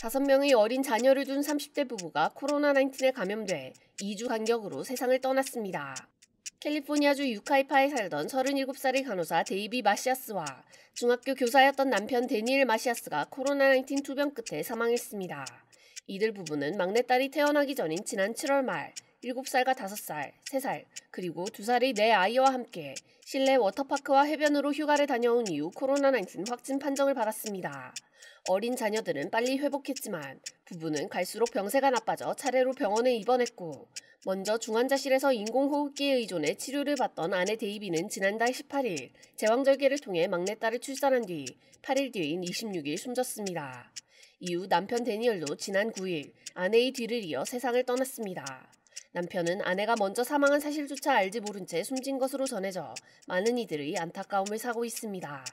다섯 명의 어린 자녀를 둔 30대 부부가 코로나19에 감염돼 2주 간격으로 세상을 떠났습니다. 캘리포니아주 유카이파에 살던 37살의 간호사 데이비 마시아스와 중학교 교사였던 남편 데니엘 마시아스가 코로나19 투병 끝에 사망했습니다. 이들 부부는 막내딸이 태어나기 전인 지난 7월 말 7살과 5살, 3살, 그리고 2살의 내 아이와 함께 실내 워터파크와 해변으로 휴가를 다녀온 이후 코로나19 확진 판정을 받았습니다. 어린 자녀들은 빨리 회복했지만 부부는 갈수록 병세가 나빠져 차례로 병원에 입원했고 먼저 중환자실에서 인공호흡기에 의존해 치료를 받던 아내 데이비는 지난달 18일 제왕절개를 통해 막내딸을 출산한 뒤 8일 뒤인 26일 숨졌습니다. 이후 남편 데니얼도 지난 9일 아내의 뒤를 이어 세상을 떠났습니다. 남편은 아내가 먼저 사망한 사실조차 알지 모른 채 숨진 것으로 전해져 많은 이들의 안타까움을 사고 있습니다.